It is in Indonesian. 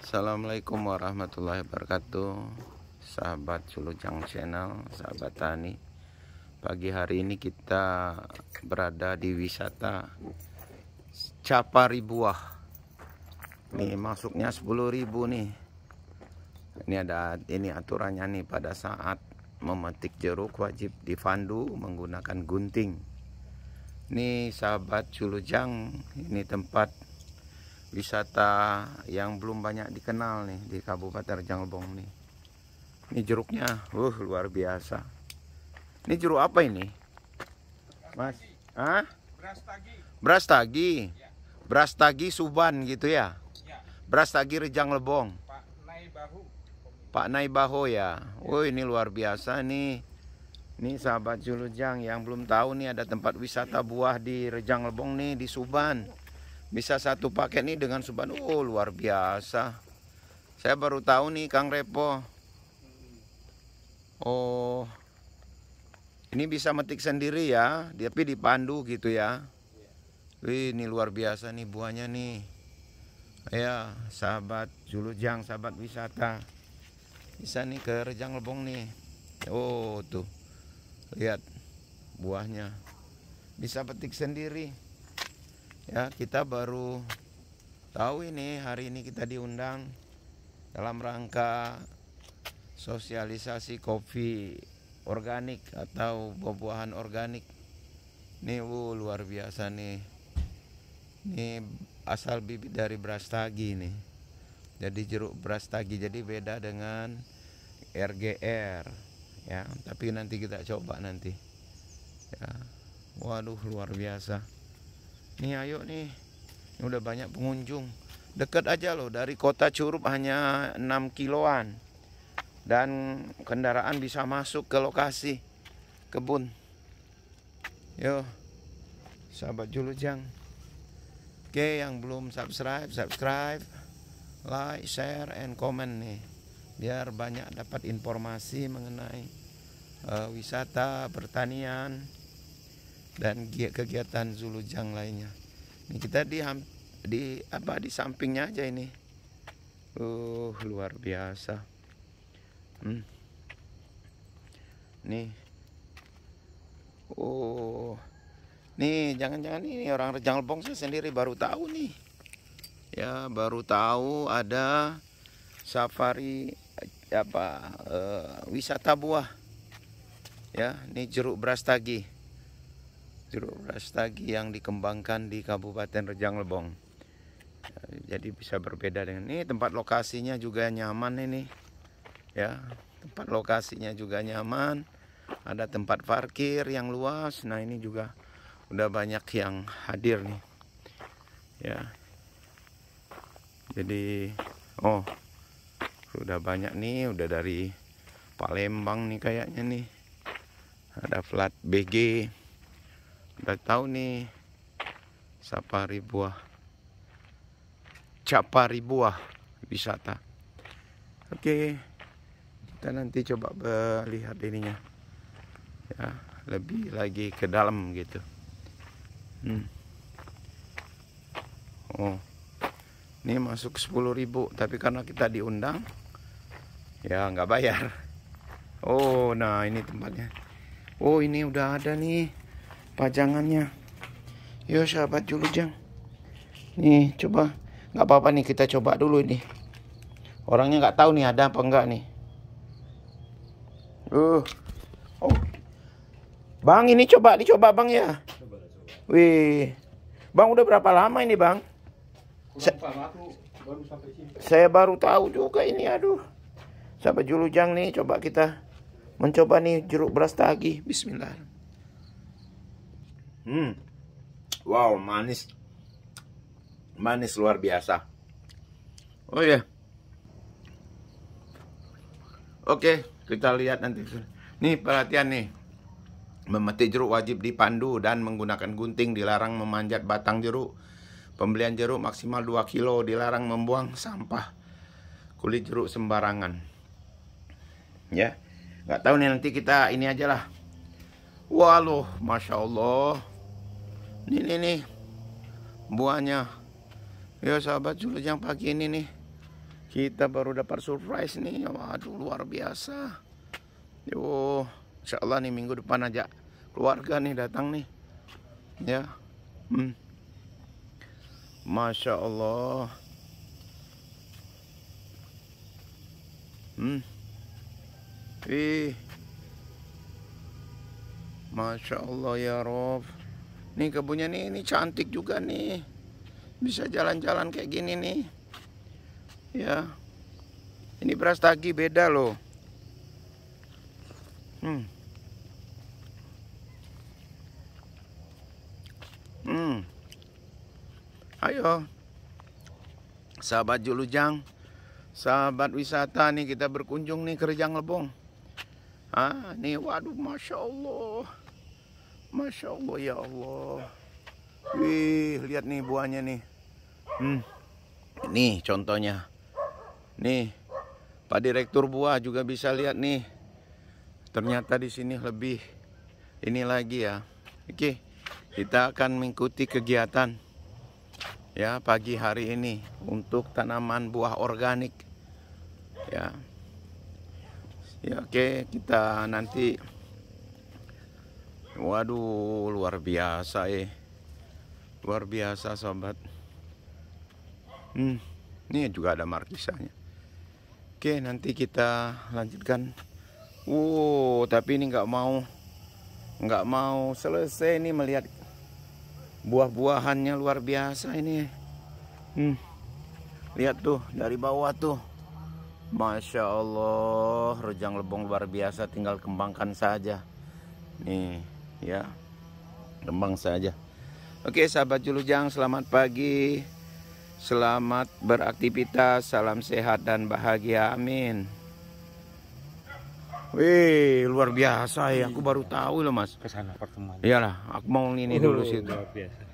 Assalamualaikum warahmatullahi wabarakatuh Sahabat Sulujang Channel Sahabat Tani Pagi hari ini kita berada di wisata Capari Buah Nih masuknya 10.000 nih Ini ada ini aturannya nih pada saat memetik jeruk wajib difandu menggunakan gunting Nih sahabat Sulujang ini tempat wisata yang belum banyak dikenal nih di Kabupaten rejang lebong nih. Ini jeruknya, uh luar biasa. Ini jeruk apa ini? Mas, ah? Beras tagi. Beras tagi. Beras tagi Suban gitu ya? ya. Beras tagi Rejang Lebong. Pak Naibaho. Pak Naibaho ya. Oh ini luar biasa nih. Nih sahabat Julujang yang belum tahu nih ada tempat wisata buah di Rejang Lebong nih di Suban bisa satu paket nih dengan suban oh luar biasa saya baru tahu nih Kang Repo oh ini bisa metik sendiri ya tapi dipandu gitu ya Wih, ini luar biasa nih buahnya nih ya sahabat Julujang sahabat wisata bisa nih ke Rejang Lebong nih oh tuh lihat buahnya bisa petik sendiri ya kita baru tahu ini hari ini kita diundang dalam rangka sosialisasi kopi organik atau buah-buahan organik ini wuh, luar biasa nih ini asal bibit dari brastagi nih jadi jeruk brastagi jadi beda dengan RGR ya tapi nanti kita coba nanti ya waduh luar biasa Nih ayo nih. Ini udah banyak pengunjung. Dekat aja loh dari kota Curup hanya 6 kiloan. Dan kendaraan bisa masuk ke lokasi kebun. Yo. Sahabat Julujang. Oke, yang belum subscribe, subscribe. Like, share and comment nih. Biar banyak dapat informasi mengenai uh, wisata pertanian dan kegiatan Zulujang lainnya. Ini kita di di apa di sampingnya aja ini. Uh, luar biasa. Hmm. Nih. Oh. Nih, jangan-jangan ini orang Rejang Lebong saya sendiri baru tahu nih. Ya, baru tahu ada safari apa uh, wisata buah. Ya, ini jeruk beras tagi jeruk rastagi yang dikembangkan di Kabupaten Rejang Lebong eh, jadi bisa berbeda dengan ini tempat lokasinya juga nyaman ini ya tempat lokasinya juga nyaman ada tempat parkir yang luas nah ini juga udah banyak yang hadir nih ya jadi oh sudah banyak nih udah dari Palembang nih kayaknya nih ada flat BG udah tahu nih safari buah capari buah wisata oke okay. kita nanti coba melihat ininya ya lebih lagi ke dalam gitu hmm. oh ini masuk 10.000 tapi karena kita diundang ya nggak bayar oh nah ini tempatnya oh ini udah ada nih pajangannya yo sahabat julujang nih coba nggak apa-apa nih kita coba dulu ini orangnya nggak tahu nih ada apa enggak nih uh oh bang ini coba dicoba bang ya wih bang udah berapa lama ini bang Sa saya baru tahu juga ini aduh sahabat julujang nih coba kita mencoba nih jeruk beras tagih, bismillah Hmm. Wow, manis. Manis luar biasa. Oh ya. Yeah. Oke, okay, kita lihat nanti. Nih perhatian nih. Memetik jeruk wajib dipandu dan menggunakan gunting dilarang memanjat batang jeruk. Pembelian jeruk maksimal 2 kilo dilarang membuang sampah kulit jeruk sembarangan. Ya. Nggak tahu nih nanti kita ini aja lah. Waloh, Masya Allah. Ini nih, nih buahnya. Ya sahabat yang pagi ini nih kita baru dapat surprise nih. Waduh luar biasa. Yo, insya Allah nih minggu depan aja keluarga nih datang nih. Ya. Hmm. Masya Allah. Hmm. Ih. Masya Allah ya Rob. Nih kebunnya nih, ini cantik juga nih. Bisa jalan-jalan kayak gini nih. Ya. Ini beras tagi beda loh. Hmm. Hmm. Ayo. Sahabat Julujang, sahabat wisata nih kita berkunjung nih ke Rejang Lebong. Ah, nih waduh Masya Allah. Masya Allah ya Allah Wih lihat nih buahnya nih hmm. Nih contohnya Nih Pak Direktur buah juga bisa lihat nih Ternyata di sini lebih Ini lagi ya Oke kita akan mengikuti kegiatan Ya pagi hari ini Untuk tanaman buah organik Ya Ya oke kita nanti Waduh, luar biasa eh. Luar biasa sobat. Hmm, ini juga ada markisanya. Oke, nanti kita lanjutkan. Wow, tapi ini nggak mau nggak mau selesai nih melihat buah-buahannya luar biasa ini. Hmm. Lihat tuh dari bawah tuh. Masya Allah, rejang lebong luar biasa tinggal kembangkan saja. Nih ya Rembang saja Oke sahabat Julujang selamat pagi Selamat beraktivitas Salam sehat dan bahagia Amin Wih luar biasa ya Aku baru tahu loh mas Kesana pertemuan Iyalah aku mau ini dulu oh, situ Luar biasa